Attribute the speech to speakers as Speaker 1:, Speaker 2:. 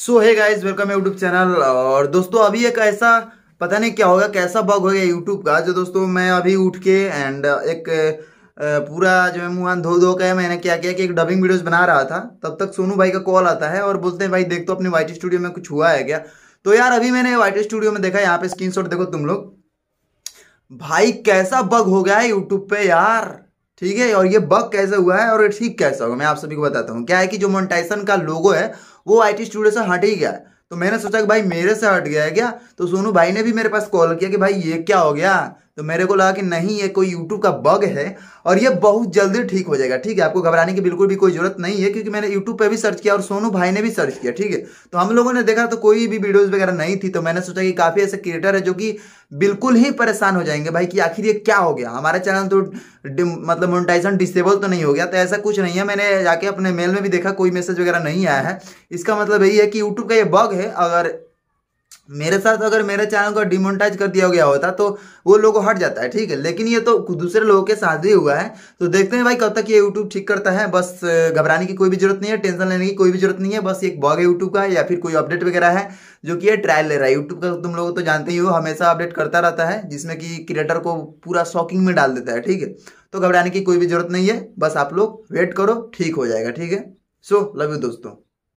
Speaker 1: सो है guys welcome YouTube channel और दोस्तों अभी एक ऐसा पता नहीं क्या होगा कैसा बग हो गया यूट्यूब का जो दोस्तों मैं अभी उठ के एंड एक पूरा जो है मुँह धो धो के मैंने क्या किया कि एक डबिंग वीडियोस बना रहा था तब तक सोनू भाई का कॉल आता है और बोलते हैं भाई देख तो अपने वाइट स्टूडियो में कुछ हुआ है क्या तो यार अभी मैंने वाइट स्टूडियो में देखा यहाँ पे स्क्रीन देखो तुम लोग भाई कैसा बग हो गया है यूट्यूब पे यार ठीक है और ये बग कैसे हुआ है और ठीक कैसे होगा मैं आप सभी को बताता हूँ क्या है कि जो मोनेटाइजेशन का लोगो है वो आई टी स्टूडियो से हट ही गया है तो मैंने सोचा कि भाई मेरे से हट गया है क्या तो सोनू भाई ने भी मेरे पास कॉल किया कि भाई ये क्या हो गया तो मेरे को लगा कि नहीं ये कोई यूट्यूब का बग है और ये बहुत जल्दी ठीक हो जाएगा ठीक है आपको घबराने की बिल्कुल भी कोई जरूरत नहीं है क्योंकि मैंने यूट्यूब पे भी सर्च किया और सोनू भाई ने भी सर्च किया ठीक है तो हम लोगों ने देखा तो कोई भी वीडियोज वगैरह नहीं थी तो मैंने सोचा कि काफ़ी ऐसे क्रिएटर है जो कि बिल्कुल ही परेशान हो जाएंगे भाई कि आखिर ये क्या हो गया हमारा चैनल तो मतलब मोनिटाइजेशन डिसेबल तो नहीं हो गया तो ऐसा कुछ नहीं है मैंने जाके अपने मेल में भी देखा कोई मैसेज वगैरह नहीं आया है इसका मतलब यही है कि यूट्यूब का ये बग है अगर मेरे साथ अगर मेरे चैनल को डिमोनिटाइज कर दिया गया होता तो वो लोग हट जाता है ठीक है लेकिन ये तो दूसरे लोगों के साथ भी हुआ है तो देखते हैं भाई कब तक ये यूट्यूब ठीक करता है बस घबराने की कोई भी जरूरत नहीं है टेंशन लेने की कोई भी जरूरत नहीं है बस एक बॉग है यूट्यूब का या फिर कोई अपडेट वगैरह है जो कि ये ट्रायल ले रहा है यूट्यूब का तो तुम लोग तो जानते ही हो हमेशा अपडेट करता रहता है जिसमें कि क्रिएटर को पूरा शॉकिंग में डाल देता है ठीक है तो घबराने की कोई भी जरूरत नहीं है बस आप लोग वेट करो ठीक हो जाएगा ठीक है सो लव यू दोस्तों